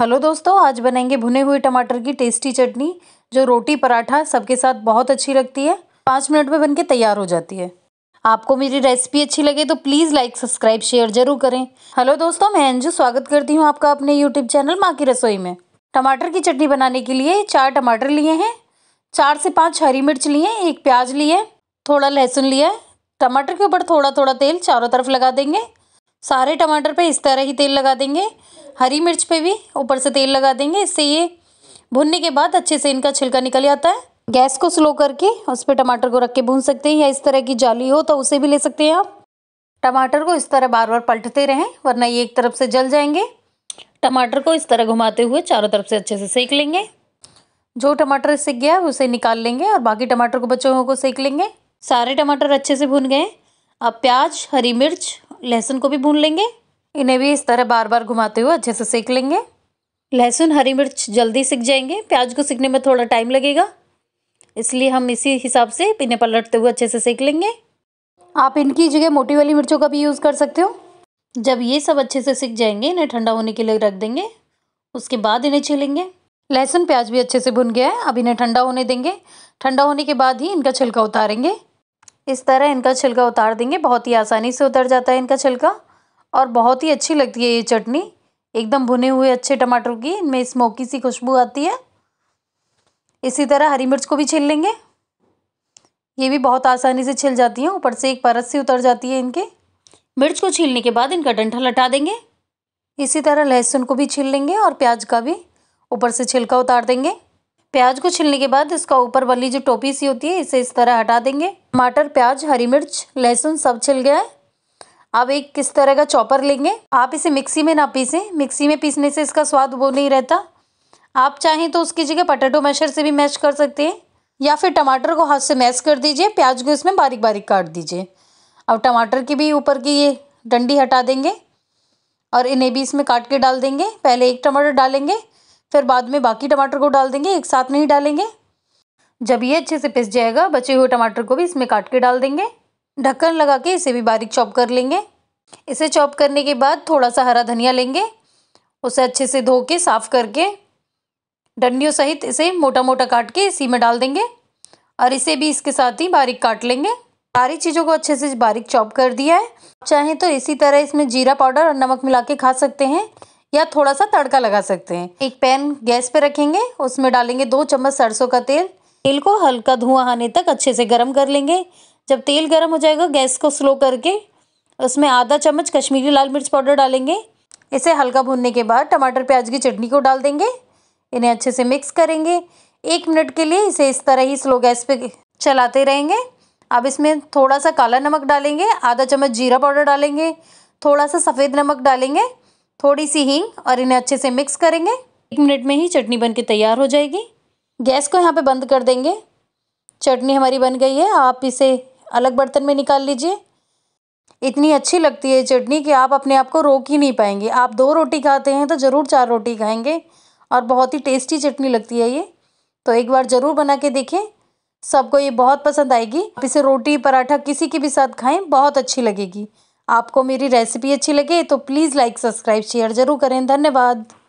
hello दोस्तों आज बनाएंगे भुने हुए टमाटर की टेस्टी चटनी जो रोटी पराठा सबके साथ बहुत अच्छी लगती है पाँच मिनट में बनके तैयार हो जाती है आपको मेरी रेसिपी अच्छी लगे तो प्लीज़ लाइक सब्सक्राइब शेयर जरूर करें हेलो दोस्तों मैं अंजू स्वागत करती हूँ आपका अपने यूट्यूब चैनल माँ की रसोई में टमाटर की चटनी बनाने के लिए चार टमाटर लिए हैं चार से पाँच हरी मिर्च लिए एक प्याज लिए थोड़ा लहसुन लिया टमाटर के ऊपर थोड़ा थोड़ा तेल चारों तरफ लगा देंगे सारे टमाटर पे इस तरह ही तेल लगा देंगे हरी मिर्च पे भी ऊपर से तेल लगा देंगे इससे ये भुनने के बाद अच्छे से इनका छिलका निकल जाता है गैस को स्लो करके उस पर टमाटर को रख के भून सकते हैं या इस तरह की जाली हो तो उसे भी ले सकते हैं आप टमाटर को इस तरह बार बार पलटते रहें वरना ये एक तरफ से जल जाएंगे टमाटर को इस तरह घुमाते हुए चारों तरफ से अच्छे से सेक लेंगे जो टमाटर सीख गया है उसे निकाल लेंगे और बाकी टमाटर को बचे हुए को सेक लेंगे सारे टमाटर अच्छे से भून गए अब प्याज हरी मिर्च लहसुन को भी भून लेंगे इन्हें भी इस तरह बार बार घुमाते हुए अच्छे से सेक लेंगे लहसुन हरी मिर्च जल्दी सीख जाएंगे प्याज को सीखने में थोड़ा टाइम लगेगा इसलिए हम इसी हिसाब से इन्हें पलटते हुए अच्छे से सेक लेंगे आप इनकी जगह मोटी वाली मिर्चों का भी यूज़ कर सकते हो जब ये सब अच्छे से सीख जाएंगे इन्हें ठंडा होने के लिए रख देंगे उसके बाद इन्हें छिलेंगे लहसुन प्याज भी अच्छे से भुन गया है अब इन्हें ठंडा होने देंगे ठंडा होने के बाद ही इनका छिलका उतारेंगे इस तरह इनका छिलका उतार देंगे बहुत ही आसानी से उतर जाता है इनका छिलका और बहुत ही अच्छी लगती है ये चटनी एकदम भुने हुए अच्छे टमाटर की इनमें स्मोकी सी खुशबू आती है इसी तरह हरी मिर्च को भी छील लेंगे ये भी बहुत आसानी से छिल जाती हैं ऊपर से एक परत सी उतर जाती है इनके मिर्च को छीलने के बाद इनका डंठल हटा देंगे इसी तरह लहसुन को भी छील लेंगे और प्याज का भी ऊपर से छिलका उतार देंगे प्याज को छिलने के बाद इसका ऊपर वाली जो टोपी सी होती है इसे इस तरह हटा देंगे टमाटर प्याज हरी मिर्च लहसुन सब छिल गया है आप एक किस तरह का चॉपर लेंगे आप इसे मिक्सी में ना पीसें मिक्सी में पीसने से इसका स्वाद वो नहीं रहता आप चाहें तो उसकी जगह पटेटो मैशर से भी मैश कर सकते हैं या फिर टमाटर को हाथ से मैश कर दीजिए प्याज को इसमें बारीक बारीक काट दीजिए अब टमाटर की भी ऊपर की ये डंडी हटा देंगे और इन्हें भी इसमें काट के डाल देंगे पहले एक टमाटर डालेंगे फिर बाद में बाकी टमाटर को डाल देंगे एक साथ नहीं डालेंगे जब ये अच्छे से पिस जाएगा बचे हुए टमाटर को भी इसमें काट के डाल देंगे ढक्कन लगा के इसे भी बारीक चॉप कर लेंगे इसे चॉप करने के बाद थोड़ा सा हरा धनिया लेंगे उसे अच्छे से धो के साफ़ करके डंडियों सहित इसे मोटा मोटा काट के इसी में डाल देंगे और इसे भी इसके साथ ही बारीक काट लेंगे सारी चीज़ों को अच्छे से बारीक चॉप कर दिया है चाहें तो इसी तरह इसमें जीरा पाउडर और नमक मिला के खा सकते हैं या थोड़ा सा तड़का लगा सकते हैं एक पैन गैस पर रखेंगे उसमें डालेंगे दो चम्मच सरसों का तेल तेल को हल्का धुआं आने तक अच्छे से गर्म कर लेंगे जब तेल गर्म हो जाएगा गैस को स्लो करके उसमें आधा चम्मच कश्मीरी लाल मिर्च पाउडर डालेंगे इसे हल्का भूनने के बाद टमाटर प्याज की चटनी को डाल देंगे इन्हें अच्छे से मिक्स करेंगे एक मिनट के लिए इसे इस तरह ही स्लो गैस पे चलाते रहेंगे अब इसमें थोड़ा सा काला नमक डालेंगे आधा चम्मच जीरा पाउडर डालेंगे थोड़ा सा सफ़ेद नमक डालेंगे थोड़ी सी हींग और इन्हें अच्छे से मिक्स करेंगे एक मिनट में ही चटनी बन के तैयार हो जाएगी गैस को यहाँ पर बंद कर देंगे चटनी हमारी बन गई है आप इसे अलग बर्तन में निकाल लीजिए इतनी अच्छी लगती है चटनी कि आप अपने आप को रोक ही नहीं पाएंगे आप दो रोटी खाते हैं तो ज़रूर चार रोटी खाएंगे और बहुत ही टेस्टी चटनी लगती है ये तो एक बार ज़रूर बना के देखें सबको ये बहुत पसंद आएगी आप इसे रोटी पराठा किसी के भी साथ खाएं बहुत अच्छी लगेगी आपको मेरी रेसिपी अच्छी लगे तो प्लीज़ लाइक सब्सक्राइब शेयर ज़रूर करें धन्यवाद